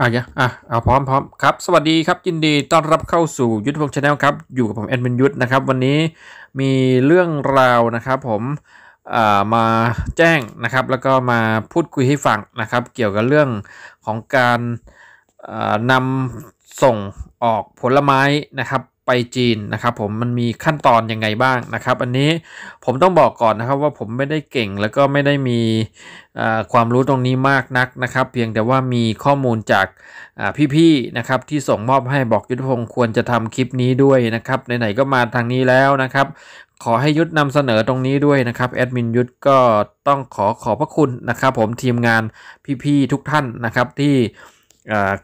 อ่ะยะอ่ะเอาพร้อมพร้อมครับ สวัสดีครับ ยินดีต้อนรับเข้าสู่ยุทธพงศ์ชาแนลครับ อยู่กับผมแอนมินยุทธนะครับ วันนี้มีเรื่องราวนะครับผม มาแจ้งนะครับ แล้วก็มาพูดคุยให้ฟังนะครับ เกี่ยวกับเรื่องของการนำส่งออกผลไม้นะครับไปจีนนะครับผมมันมีขั้นตอนยังไงบ้างนะครับ อันนี้ผมต้องบอกก่อนนะครับว่าผมไม่ได้เก่งแล้วก็ไม่ได้มีความรู้ตรงนี้มากนักนะครับ เพียงแต่ว่ามีข้อมูลจากพี่ๆนะครับที่ส่งมอบให้บอกยุทธพงศ์ควรจะทำคลิปนี้ด้วยนะครับไหนๆก็มาทางนี้แล้วนะครับขอให้ยุทธนำเสนอตรงนี้ด้วยนะครับแอดมินยุทธก็ต้องขอขอบพระคุณนะครับผมทีมงานพี่ๆทุกท่านนะครับที่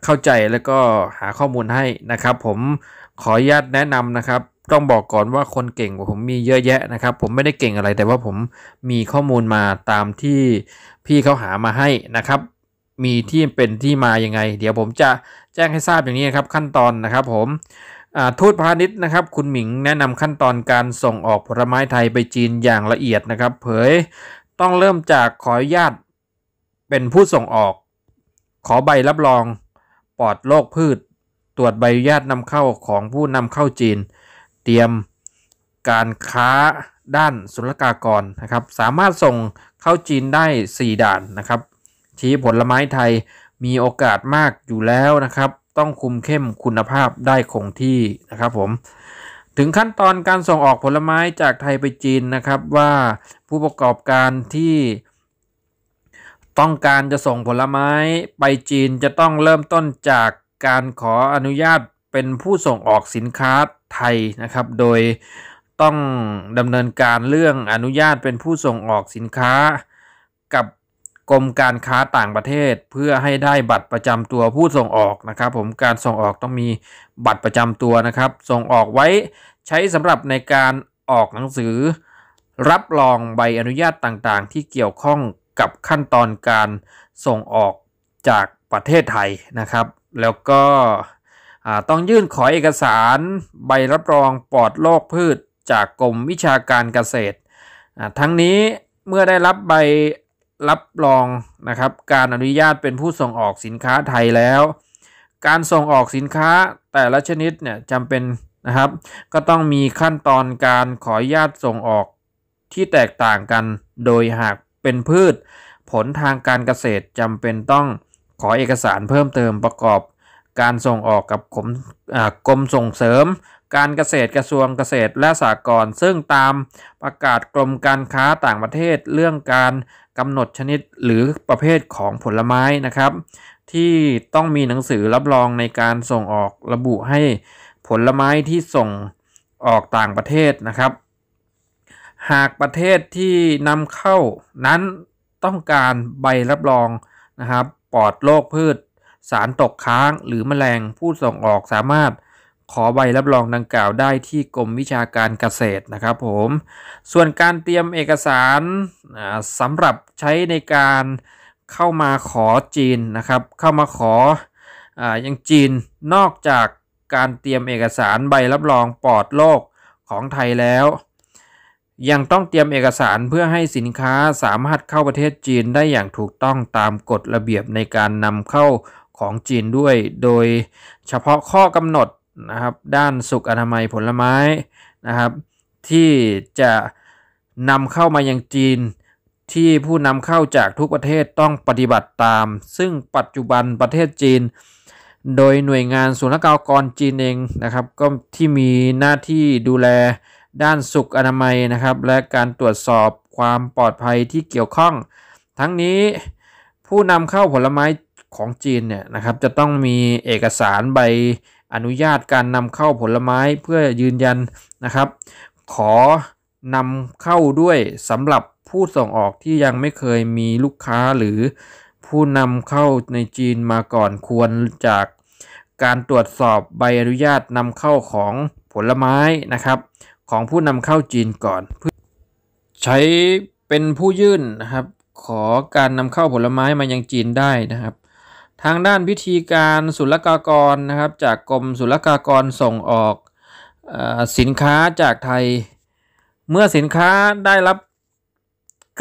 เข้าใจแล้วก็หาข้อมูลให้นะครับผมขออนุญาตแนะนำนะครับต้องบอกก่อนว่าคนเก่งกว่าผมมีเยอะแยะนะครับผมไม่ได้เก่งอะไรแต่ว่าผมมีข้อมูลมาตามที่พี่เขาหามาให้นะครับมีที่เป็นที่มายังไง เดี๋ยวผมจะแจ้งให้ทราบอย่างนี้ครับ ขั้นตอนนะครับผมทูตพาณิชย์นะครับคุณหมิงแนะนำขั้นตอนการส่งออกผลไม้ไทยไปจีนอย่างละเอียดนะครับ เผยต้องเริ่มจากขออนุญาตเป็นผู้ส่งออก ขอใบรับรองปลอดโรคพืชตรวจใบอนุญาตนำเข้าของผู้นำเข้าจีน เตรียมการค้าด้านศุลกากรนะครับสามารถส่งเข้าจีนได้ 4ด่านนะครับชี้ผลไม้ไทยมีโอกาสมากอยู่แล้วนะครับต้องคุมเข้มคุณภาพได้คงที่นะครับผมถึงขั้นตอนการส่งออกผลไม้จากไทยไปจีนนะครับว่าผู้ประกอบการที่ ต้องการจะส่งผลไม้ไปจีนจะต้องเริ่มต้นจากการขออนุญาตเป็นผู้ส่งออกสินค้าไทยนะครับ โดยต้องดำเนินการเรื่องอนุญาตเป็นผู้ส่งออกสินค้า กับกรมการค้าต่างประเทศเพื่อให้ได้บัตรประจำตัวผู้ส่งออกนะครับ ผมการส่งออกต้องมีบัตรประจำตัวนะครับ ส่งออกไว้ใช้สำหรับในการออกหนังสือ รับรองใบอนุญาตต่างๆ ที่เกี่ยวข้องกับขั้นตอนการส่งออกจากประเทศไทยนะครับแล้วก็ต้องยื่นขอเอกสาร ใบรับรองปลอดโรคพืชจากกรมวิชาการเกษตร ทั้งนี้เมื่อได้รับใบรับรองนะครับการอนุญาตเป็นผู้ส่งออกสินค้าไทยแล้ว การส่งออกสินค้าแต่ละชนิดเนี่ยจำเป็นนะครับ ก็ต้องมีขั้นตอนการขออนุญาตส่งออกที่แตกต่างกัน โดยหากเป็นพืชผลทางการเกษตรจำเป็นต้องขอเอกสารเพิ่มเติมประกอบการส่งออกกับกรมกรมส่งเสริม การเกษตรกระทรวงเกษตรและสหกรณ์ซึ่งตามประกาศกรมการค้าต่างประเทศเรื่องการกำหนดชนิดหรือประเภทของผลไม้นะครับ ที่ต้องมีหนังสือรับรองในการส่งออกระบุให้ผลไม้ที่ส่งออกต่างประเทศนะครับ หากประเทศที่นำเข้านั้นต้องการใบรับรองนะครับปอดโรคพืชสารตกค้าง หรือแมลงผู้ส่งออกสามารถขอใบรับรองดังกล่าวได้ที่กรมวิชาการเกษตรนะครับ ผม ส่วนการเตรียมเอกสารสำหรับใช้ในการเข้ามาขอจีนนะครับ เข้ามาขออยังจีนนอกจากการเตรียมเอกสารใบรับรองปอดโรคของไทยแล้วยังต้องเตรียมเอกสารเพื่อให้สินค้าสามารถเข้าประเทศจีนได้อย่างถูกต้องตามกฎระเบียบในการนำเข้าของจีนด้วย โดยเฉพาะข้อกำหนดนะครับด้านสุขอนามัยผลไม้นะครับที่จะนำเข้ามายังจีนที่ผู้นำเข้าจากทุกประเทศต้องปฏิบัติตาม ซึ่งปัจจุบันประเทศจีน โดยหน่วยงานศุลกากรจีนเองนะครับก็ที่มีหน้าที่ดูแลด้านสุขอนามัยนะครับ และการตรวจสอบความปลอดภัยที่เกี่ยวข้อง ทั้งนี้ผู้นำเข้าผลไม้ของจีนเนี่ยนะครับ จะต้องมีเอกสารใบอนุญาตการนำเข้าผลไม้เพื่อยืนยันนะครับ ขอนำเข้าด้วยสำหรับผู้ส่งออกที่ยังไม่เคยมีลูกค้าหรือผู้นำเข้าในจีนมาก่อนควรจากการตรวจสอบใบอนุญาตนำเข้าของผลไม้นะครับของผู้นำเข้าจีนก่อนเพื่อใช้เป็นผู้ยื่นนะครับขอการนำเข้าผลไม้มายังจีนได้นะครับ ทางด้านพิธีการศุลกากรนะครับ จากกรมศุลกากรส่งออกอสินค้าจากไทย เมื่อสินค้าได้รับ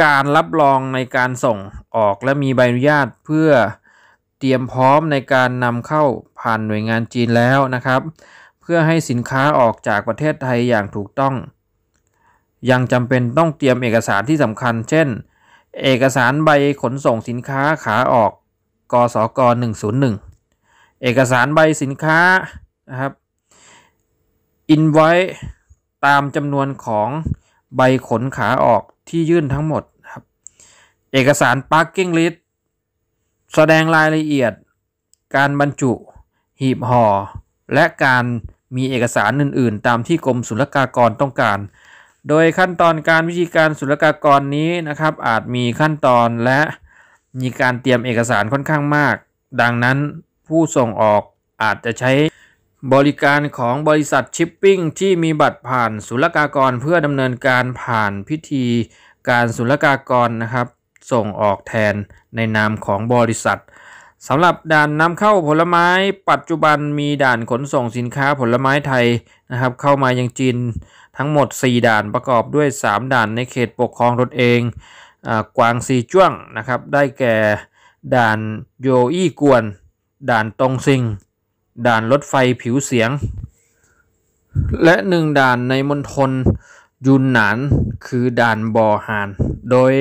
การรับรองในการส่งออกและมีใบอนุญาตเพื่อเตรียมพร้อมในการนำเข้าผ่านหน่วยงานจีนแล้วนะครับพื่อให้สินค้าออกจากประเทศไทยอย่างถูกต้อง ยังจำเป็นต้องเตรียมเอกสารที่สำคัญ เช่น เอกสารใบขนส่งสินค้าขาออก กสก101เอกสารใบสินค้านะครับ อินไว้ตามจำนวนของใบขนขาออกที่ยื่นทั้งหมดครับ เอกสาร parking list แสดงรายละเอียด การบรรจุ หีบห่อ และการมีเอกสารอื่น ๆ ตามที่กรมศุลกากรต้องการ โดยขั้นตอนการวิธีการศุลกากรนี้นะครับ อาจมีขั้นตอนและมีการเตรียมเอกสารค่อนข้างมาก ดังนั้นผู้ส่งออกอาจจะใช้บริการของบริษัทชิปปิ้งที่มีบัตรผ่านศุลกากรเพื่อดำเนินการผ่านพิธี การศุลกากรนะครับ ส่งออกแทนในนามของบริษัทสำหรับด่านนำเข้าผลไม้ ปัจจุบันมีด่านขนส่งสินค้าผลไม้ไทยนะครับเข้ามายังจีนทั้งหมด 4 ด่านประกอบด้วย 3ด่านในเขตปกครองตนเองอกวางซีจ้วงนะครับได้แก่ด่านโยอี้กวนด่านตงซิงด่านรถไฟผิวเสียง และหนึ่งด่านในมณฑลยุนหนาน คือด่านบ่อหานโดย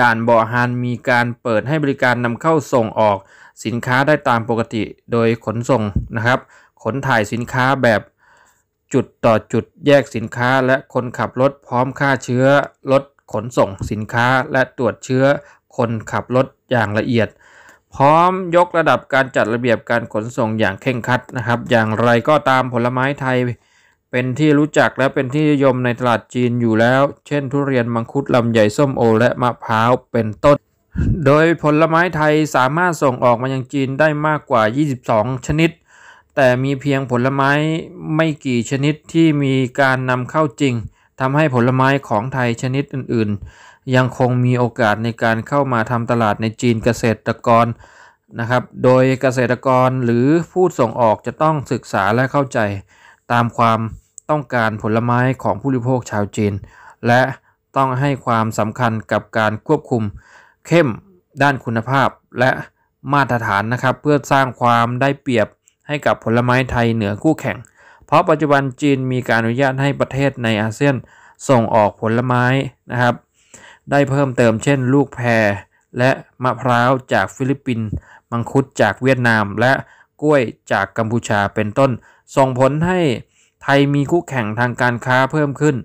ด่านบ่อหานมีการเปิดให้บริการนำเข้าส่งออกสินค้าได้ตามปกติโดยขนส่งนะครับ ขนถ่ายสินค้าแบบจุดต่อจุดแยกสินค้าและคนขับรถพร้อมฆ่าเชื้อรถขนส่งสินค้าและตรวจเชื้อคนขับรถอย่างละเอียด พร้อมยกระดับการจัดระเบียบการขนส่งอย่างเข่งคัดนะครับ อย่างไรก็ตามผลไม้ไทย เป็นที่รู้จักและเป็นที่นิยมในตลาดจีนอยู่แล้ว เช่น ทุเรียนมังคุดลำไยส้มโอ และมะพร้าวเป็นต้นโดยผลไม้ไทยสามารถส่งออกมายังจีนได้มากกว่า 22 ชนิด แต่มีเพียงผลไม้ไม่กี่ชนิดที่มีการนำเข้าจริง ทำให้ผลไม้ของไทยชนิดอื่น ๆ ยังคงมีโอกาสในการเข้ามาทำตลาดในจีนเกษตรกรนะครับ โดยเกษตรกรหรือผู้ส่งออกจะต้องศึกษาและเข้าใจ ตามความต้องการผลไม้ของผู้บริโภคชาวจีน และต้องให้ความสำคัญกับการควบคุมเข้ม ด้านคุณภาพและมาตรฐานนะครับ เพื่อสร้างความได้เปรียบให้กับผลไม้ไทยเหนือคู่แข่ง เพราะปัจจุบันจีนมีการอนุญาตให้ประเทศในอาเซียนส่งออกผลไม้นะครับ ได้เพิ่มเติมเช่น ลูกแพร และมะพร้าวจากฟิลิปปินส์มังคุดจากเวียดนามและกล้วยจากกัมพูชาเป็นต้น ส่งผลให้ไทยมีคู่แข่งทางการค้าเพิ่มขึ้น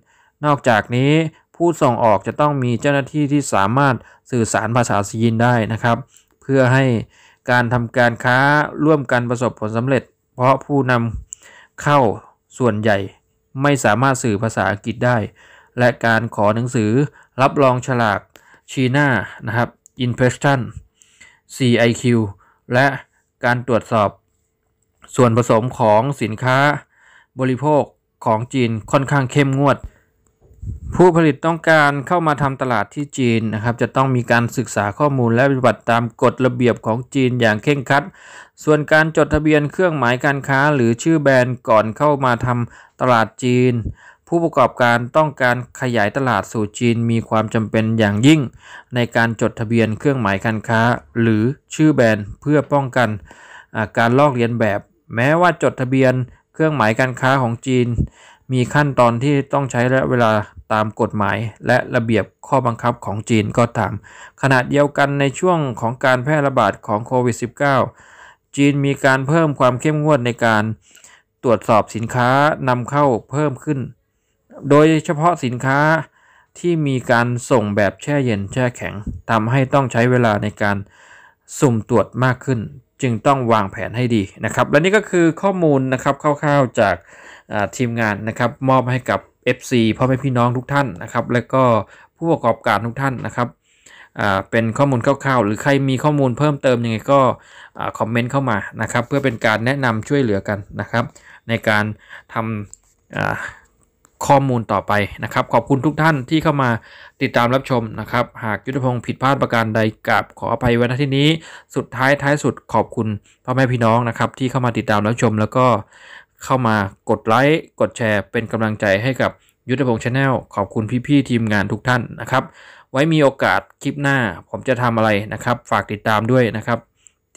นอกจากนี้ผู้ส่งออกจะต้องมีเจ้าหน้าที่ที่สามารถสื่อสารภาษาจีนได้นะครับ เพื่อให้การทำการค้าร่วมกันประสบผลสำเร็จ เพราะผู้นำเข้าส่วนใหญ่ไม่สามารถสื่อภาษาอังกฤษได้ และการขอหนังสือรับรองฉลากชีน่านะครับ i n p p e s t i o n CIQ และการตรวจสอบส่วนผสมของสินค้าบริโภคของจีนค่อนข้างเข้มงวดผู้ผลิตต้องการเข้ามาทำตลาดที่จีนนะครับ จะต้องมีการศึกษาข้อมูลและปฏิบัติตามกฎระเบียบของจีนอย่างเคร่งครัด ส่วนการจดทะเบียน เครื่องหมายการค้า หรือชื่อแบรนด์ก่อนเข้ามาทำตลาดจีน ผู้ประกอบการต้องการขยายตลาดสู่จีน มีความจำเป็นอย่างยิ่ง ในการจดทะเบียน เครื่องหมายการค้า หรือชื่อแบรนด์เพื่อป้องกัน การลอกเลียนแบบ แม้ว่าจดทะเบียน เครื่องหมายการค้าของจีน มีขั้นตอนที่ต้องใช้ระยะเวลาตามกฎหมายและระเบียบข้อบังคับของจีนก็ตามขณะเดียวกันในช่วงของการแพร่ระบาดของโควิด -19 จีนมีการเพิ่มความเข้มงวดในการตรวจสอบสินค้านำเข้าเพิ่มขึ้น โดยเฉพาะสินค้าที่มีการส่งแบบแช่เย็นแช่แข็งทำให้ต้องใช้เวลาในการสุ่มตรวจมากขึ้น จึงต้องวางแผนให้ดี นะครับ และนี่ก็คือข้อมูลนะครับคร่าวๆจากทีมงานนะครับมอบให้กับ FC พ่อแม่พี่น้องทุกท่านนะครับ และก็ผู้ประกอบการทุกท่านนะครับเป็นข้อมูลคร่าวๆ หรือใครมีข้อมูลเพิ่มเติมยังไงก็คอมเมนต์เข้ามานะครับเพื่อเป็นการแนะนำช่วยเหลือกันนะครับ ในการทำข้อมูลต่อไปนะครับขอบคุณทุกท่านที่เข้ามาติดตามรับชมนะครับหากยุทธพงศ์ผิดพลาดประการใดกราบขออภัยไว้ณที่นี้สุดท้ายท้ายสุดขอบคุณพ่อแม่พี่น้องนะครับที่เข้ามาติดตามรับชม แล้วก็เข้ามากดไลค์กดแชร์ เป็นกำลังใจให้กับยุทธพงศ์ชาแนลขอบคุณพี่ๆทีมงานทุกท่านนะครับ ไว้มีโอกาสคลิปหน้า ผมจะทำอะไรนะครับ ฝากติดตามด้วยนะครับ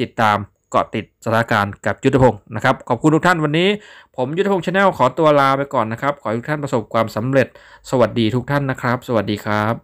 ติดตามเกาะติดสถานการณ์กับยุทธพงศ์นะครับ ขอบคุณทุกท่านวันนี้ ผมยุทธพงศ์ชาแนลขอตัวลาไปก่อนนะครับขอให้ทุกท่านประสบความสำเร็จสวัสดีทุกท่านนะครับ สวัสดีครับ